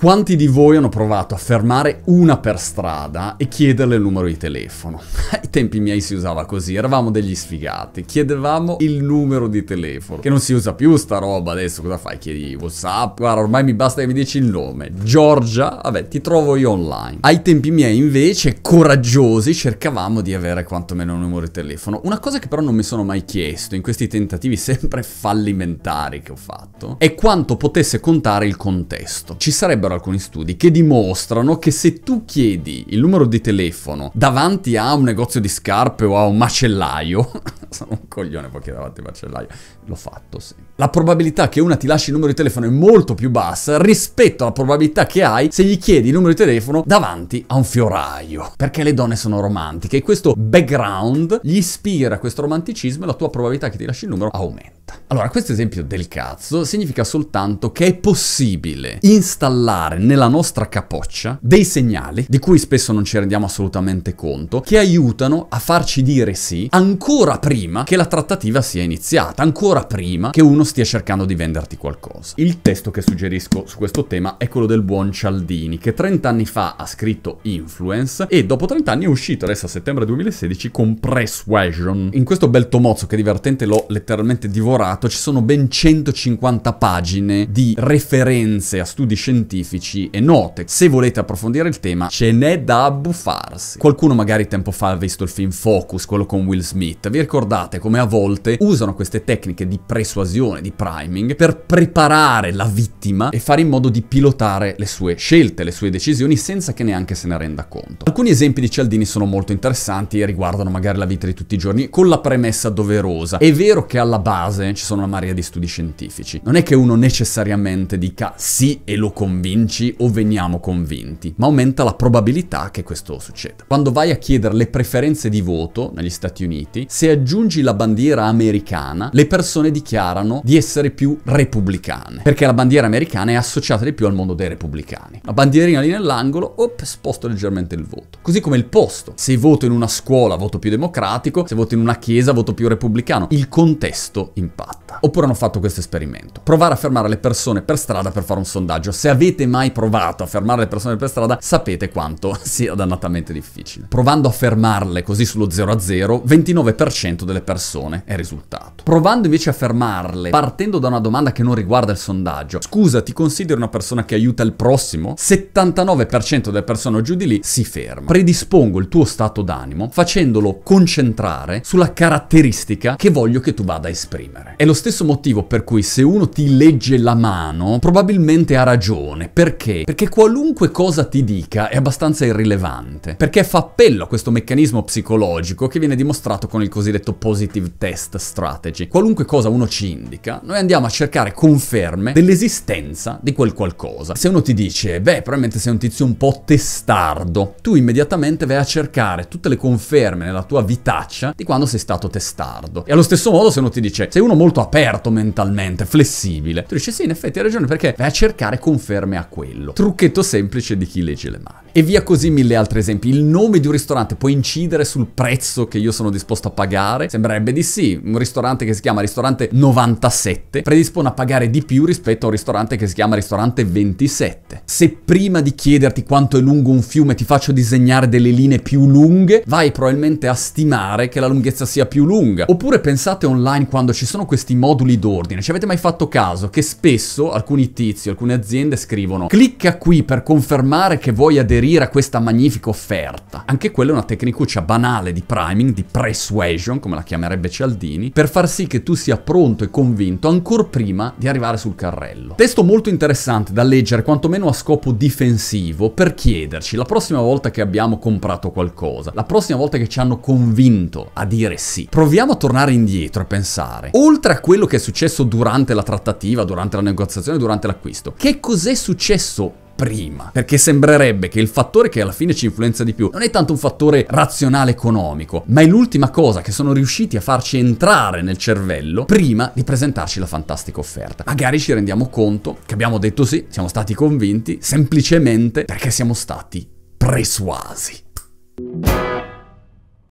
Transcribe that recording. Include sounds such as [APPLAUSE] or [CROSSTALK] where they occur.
Quanti di voi hanno provato a fermare una per strada e chiederle il numero di telefono? [LAUGHS] Ai tempi miei si usava così, eravamo degli sfigati, chiedevamo il numero di telefono, che non si usa più sta roba adesso, cosa fai? Chiedi Whatsapp, guarda ormai mi basta che mi dici il nome, Giorgia, vabbè ti trovo io online. Ai tempi miei invece, coraggiosi, cercavamo di avere quantomeno un numero di telefono. Una cosa che però non mi sono mai chiesto in questi tentativi [LAUGHS] sempre fallimentari che ho fatto, è quanto potesse contare il contesto. Ci sarebbero ancora alcuni studi che dimostrano che se tu chiedi il numero di telefono davanti a un negozio di scarpe o a un macellaio, [LAUGHS] sono un coglione poi chiedere davanti a macellaio, l'ho fatto sì. La probabilità che una ti lasci il numero di telefono è molto più bassa rispetto alla probabilità che hai se gli chiedi il numero di telefono davanti a un fioraio. Perché le donne sono romantiche e questo background gli ispira questo romanticismo e la tua probabilità che ti lasci il numero aumenta. Allora, questo esempio del cazzo significa soltanto che è possibile installare nella nostra capoccia dei segnali, di cui spesso non ci rendiamo assolutamente conto, che aiutano a farci dire sì ancora prima che la trattativa sia iniziata, ancora prima che uno stia cercando di venderti qualcosa. Il testo che suggerisco su questo tema è quello del buon Cialdini, che 30 anni fa ha scritto Influence e dopo 30 anni è uscito adesso a settembre 2016 con Persuasion. In questo bel tomozzo che è divertente l'ho letteralmente divorato fatto ci sono ben 150 pagine di referenze a studi scientifici e note. Se volete approfondire il tema, ce n'è da abbuffarsi. Qualcuno magari tempo fa ha visto il film Focus, quello con Will Smith. Vi ricordate come a volte usano queste tecniche di persuasione, di priming, per preparare la vittima e fare in modo di pilotare le sue scelte, le sue decisioni, senza che neanche se ne renda conto. Alcuni esempi di Cialdini sono molto interessanti e riguardano magari la vita di tutti i giorni, con la premessa doverosa. È vero che alla base ci sono sono una marea di studi scientifici. Non è che uno necessariamente dica sì e lo convinci o veniamo convinti, ma aumenta la probabilità che questo succeda. Quando vai a chiedere le preferenze di voto negli Stati Uniti, se aggiungi la bandiera americana, le persone dichiarano di essere più repubblicane, perché la bandiera americana è associata di più al mondo dei repubblicani. La bandierina lì nell'angolo, op, sposto leggermente il voto. Così come il posto. Se voto in una scuola, voto più democratico, se voto in una chiesa, voto più repubblicano. Il contesto impatta fatta. Oppure hanno fatto questo esperimento. Provare a fermare le persone per strada per fare un sondaggio. Se avete mai provato a fermare le persone per strada, sapete quanto [LAUGHS] sia dannatamente difficile. Provando a fermarle così sullo 0 a 0, 29% delle persone è risultato. Provando invece a fermarle partendo da una domanda che non riguarda il sondaggio, scusa, ti consideri una persona che aiuta il prossimo? 79% delle persone giù di lì si ferma. Predispongo il tuo stato d'animo facendolo concentrare sulla caratteristica che voglio che tu vada a esprimere. E lo stesso motivo per cui se uno ti legge la mano, probabilmente ha ragione. Perché? Perché qualunque cosa ti dica è abbastanza irrilevante. Perché fa appello a questo meccanismo psicologico che viene dimostrato con il cosiddetto positive test strategy. Qualunque cosa uno ci indica, noi andiamo a cercare conferme dell'esistenza di quel qualcosa. Se uno ti dice, beh, probabilmente sei un tizio un po' testardo, tu immediatamente vai a cercare tutte le conferme nella tua vitaccia di quando sei stato testardo. E allo stesso modo se uno ti dice, sei uno molto molto aperto mentalmente, flessibile. Tu dici sì, in effetti hai ragione perché vai a cercare conferme a quello. Trucchetto semplice di chi legge le mani. E via così mille altri esempi. Il nome di un ristorante può incidere sul prezzo che io sono disposto a pagare? Sembrerebbe di sì. Un ristorante che si chiama ristorante 97 predispone a pagare di più rispetto a un ristorante che si chiama ristorante 27. Se prima di chiederti quanto è lungo un fiume ti faccio disegnare delle linee più lunghe, vai probabilmente a stimare che la lunghezza sia più lunga. Oppure pensate online quando ci sono questi moduli d'ordine. Ci avete mai fatto caso che spesso alcuni tizi, alcune aziende scrivono clicca qui per confermare che vuoi aderire aderire a questa magnifica offerta. Anche quella è una tecnicuccia banale di priming, di persuasion, come la chiamerebbe Cialdini, per far sì che tu sia pronto e convinto ancora prima di arrivare sul carrello. Testo molto interessante da leggere, quantomeno a scopo difensivo, per chiederci la prossima volta che abbiamo comprato qualcosa, la prossima volta che ci hanno convinto a dire sì, proviamo a tornare indietro e pensare, oltre a quello che è successo durante la trattativa, durante la negoziazione, durante l'acquisto, che cos'è successo prima, perché sembrerebbe che il fattore che alla fine ci influenza di più non è tanto un fattore razionale economico, ma è l'ultima cosa che sono riusciti a farci entrare nel cervello prima di presentarci la fantastica offerta. Magari ci rendiamo conto che abbiamo detto sì, siamo stati convinti semplicemente perché siamo stati persuasi.